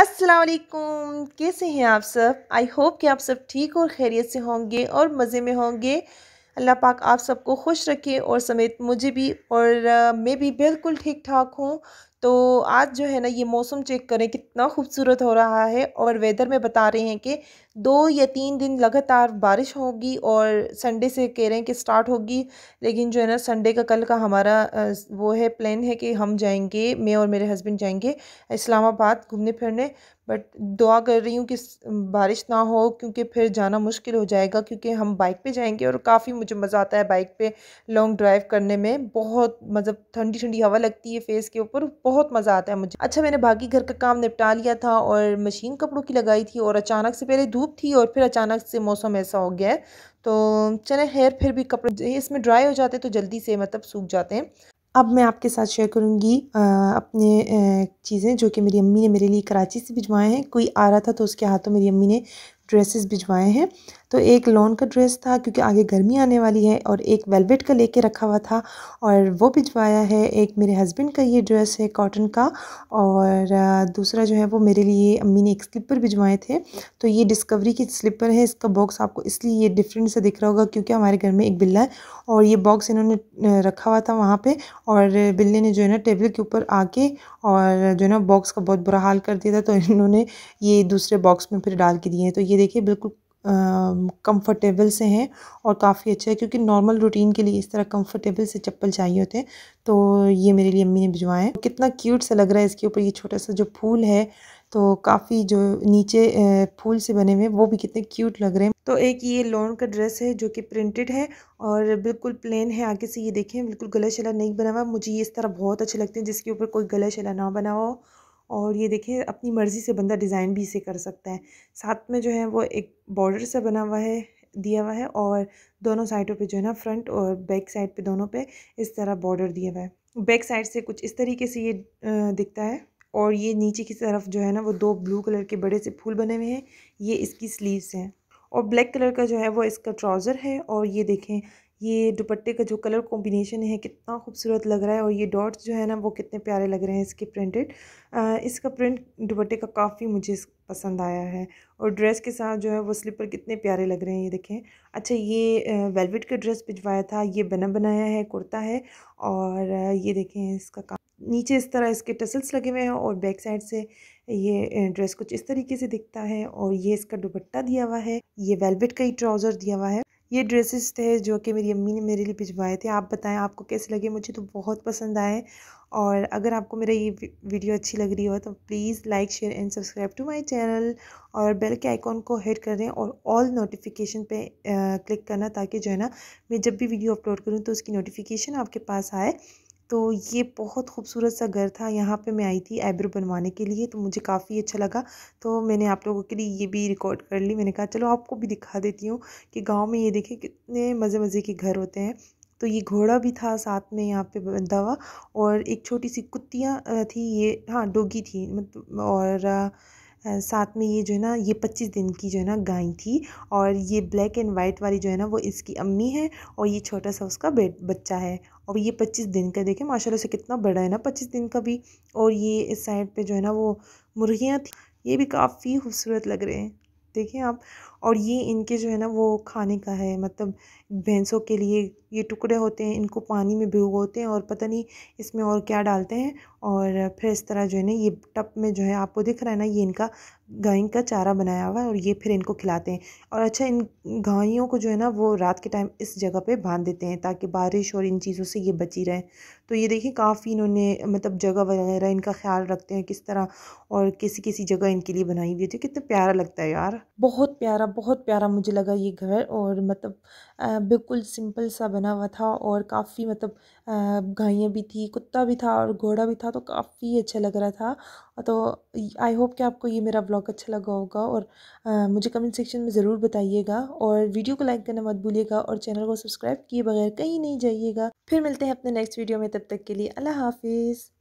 असलकुम कैसे हैं आप सब आई होप कि आप सब ठीक और खैरियत से होंगे और मज़े में होंगे अल्लाह पाक आप सबको खुश रखे और समेत मुझे भी और मैं भी बिल्कुल ठीक ठाक हूँ तो आज जो है ना ये मौसम चेक करें कितना खूबसूरत हो रहा है और वेदर में बता रहे हैं कि दो या तीन दिन लगातार बारिश होगी और संडे से कह रहे हैं कि स्टार्ट होगी लेकिन जो है ना संडे का कल का हमारा वो है प्लान है कि हम जाएंगे मैं और मेरे हस्बैंड जाएंगे इस्लामाबाद घूमने फिरने बट दुआ कर रही हूँ कि बारिश ना हो क्योंकि फिर जाना मुश्किल हो जाएगा क्योंकि हम बाइक पे जाएंगे और काफ़ी मुझे मज़ा आता है बाइक पे लॉन्ग ड्राइव करने में बहुत मतलब ठंडी ठंडी हवा लगती है फेस के ऊपर बहुत मज़ा आता है मुझे अच्छा मैंने बाकी घर का काम निपटा लिया था और मशीन कपड़ों की लगाई थी और अचानक से पहले धूप थी और फिर अचानक से मौसम ऐसा हो गया है तो चले हेयर फिर भी कपड़े इसमें ड्राई हो जाते तो जल्दी से मतलब सूख जाते हैं अब मैं आपके साथ शेयर करूँगी अपने चीज़ें जो कि मेरी अम्मी ने मेरे लिए कराची से भिजवाए हैं कोई आ रहा था तो उसके हाथों मेरी अम्मी ने ड्रेसेस भिजवाए हैं तो एक लॉन का ड्रेस था क्योंकि आगे गर्मी आने वाली है और एक वेलवेट का लेके रखा हुआ था और वो भिजवाया है एक मेरे हस्बैंड का ये ड्रेस है कॉटन का और दूसरा जो है वो मेरे लिए अम्मी ने एक स्लीपर भिजवाए थे तो ये डिस्कवरी की स्लीपर है इसका बॉक्स आपको इसलिए ये डिफरेंट से दिख रहा होगा क्योंकि हमारे घर में एक बिल्ला है और ये बॉक्स इन्होंने रखा हुआ था वहाँ पर और बिल्ले ने जो है ना टेबल के ऊपर आके और जो है ना बॉक्स का बहुत बुरा हाल कर दिया था तो इन्होंने ये दूसरे बॉक्स में फिर डाल के दिए तो ये ये देखिए बिल्कुल कंफर्टेबल से हैं और काफ़ी अच्छा है क्योंकि नॉर्मल रूटीन के लिए इस तरह कंफर्टेबल से चप्पल चाहिए होते हैं तो ये मेरे लिए अम्मी ने भिजवाए हैं कितना क्यूट सा लग रहा है इसके ऊपर ये छोटा सा जो फूल है तो काफ़ी जो नीचे फूल से बने हुए वो भी कितने क्यूट लग रहे हैं तो एक ये लॉन का ड्रेस है जो कि प्रिंटेड है और बिल्कुल प्लेन है आगे से ये देखें बिल्कुल गला शला नहीं बना हुआ मुझे ये इस तरह बहुत अच्छे लगते हैं जिसके ऊपर कोई गला शला ना बना हो और ये देखिए अपनी मर्ज़ी से बंदा डिज़ाइन भी इसे कर सकता है साथ में जो है वो एक बॉर्डर सा बना हुआ है दिया हुआ है और दोनों साइडों पे जो है ना फ्रंट और बैक साइड पे दोनों पे इस तरह बॉर्डर दिया हुआ है बैक साइड से कुछ इस तरीके से ये दिखता है और ये नीचे की तरफ जो है ना वो दो ब्लू कलर के बड़े से फूल बने हुए हैं ये इसकी स्लीव्स हैं और ब्लैक कलर का जो है वो इसका ट्राउज़र है और ये देखें ये दुपट्टे का जो कलर कॉम्बिनेशन है कितना खूबसूरत लग रहा है और ये डॉट्स जो है ना वो कितने प्यारे लग रहे हैं इसके प्रिंटेड इसका प्रिंट दुपट्टे का काफ़ी मुझे पसंद आया है और ड्रेस के साथ जो है वो स्लीपर कितने प्यारे लग रहे हैं ये देखें अच्छा ये वेलवेट का ड्रेस भिजवाया था ये बना बनाया है कुर्ता है और ये देखें इसका काम नीचे इस तरह इसके टसल्स लगे हुए हैं और बैक साइड से ये ड्रेस कुछ इस तरीके से दिखता है और ये इसका दुपट्टा दिया हुआ है ये वेलवेट का ही ट्राउज़र दिया हुआ है ये ड्रेसेस थे जो कि मेरी अम्मी ने मेरे लिए भिजवाए थे आप बताएं आपको कैसे लगे मुझे तो बहुत पसंद आए और अगर आपको मेरा ये वीडियो अच्छी लग रही हो तो please like share and subscribe to my channel और बेल के आइकॉन को हिट करें और ऑल नोटिफिकेशन पे क्लिक करना ताकि जो है ना मैं जब भी वीडियो अपलोड करूँ तो उसकी नोटिफिकेशन आपके पास आए तो ये बहुत खूबसूरत सा घर था यहाँ पे मैं आई थी आईब्रो बनवाने के लिए तो मुझे काफ़ी अच्छा लगा तो मैंने आप लोगों के लिए ये भी रिकॉर्ड कर ली मैंने कहा चलो आपको भी दिखा देती हूँ कि गांव में ये देखें कितने मज़े मज़े के घर होते हैं तो ये घोड़ा भी था साथ में यहाँ पे बंधा हुआ और एक छोटी सी कुत्तियाँ थी ये हाँ डोगी थी मतलब और साथ में ये जो है ना ये पच्चीस दिन की जो है ना गाय थी और ये ब्लैक एंड वाइट वाली जो है ना वो इसकी अम्मी है और ये छोटा सा उसका बेट बच्चा है और ये पच्चीस दिन का देखें माशाल्लाह से कितना बड़ा है ना पच्चीस दिन का भी और ये इस साइड पे जो है ना वो मुर्गियाँ थी ये भी काफ़ी खूबसूरत लग रहे हैं देखें आप और ये इनके जो है ना वो खाने का है मतलब भैंसों के लिए ये टुकड़े होते हैं इनको पानी में भिगोते हैं और पता नहीं इसमें और क्या डालते हैं और फिर इस तरह जो है ना ये टप में जो है आपको दिख रहा है ना ये इनका गाय का चारा बनाया हुआ है और ये फिर इनको खिलाते हैं और अच्छा इन गायों को जो है ना वो रात के टाइम इस जगह पर बांध देते हैं ताकि बारिश और इन चीज़ों से ये बची रहे तो ये देखिए काफ़ी इन्होंने मतलब जगह वगैरह इनका ख्याल रखते हैं किस तरह और किसी किसी जगह इनके लिए बनाई हुई थी तो कितना प्यारा लगता है यार बहुत प्यारा बना बहुत प्यारा मुझे लगा ये घर और मतलब बिल्कुल सिंपल सा बना हुआ था और काफ़ी मतलब गाइयाँ भी थी कुत्ता भी था और घोड़ा भी था तो काफ़ी अच्छा लग रहा था तो आई होप कि आपको ये मेरा ब्लॉग अच्छा लगा होगा और आ, मुझे कमेंट सेक्शन में ज़रूर बताइएगा और वीडियो को लाइक करना मत भूलिएगा और चैनल को सब्सक्राइब किए बगैर कहीं नहीं जाइएगा फिर मिलते हैं अपने नेक्स्ट वीडियो में तब तक के लिए अल्लाह हाफिज़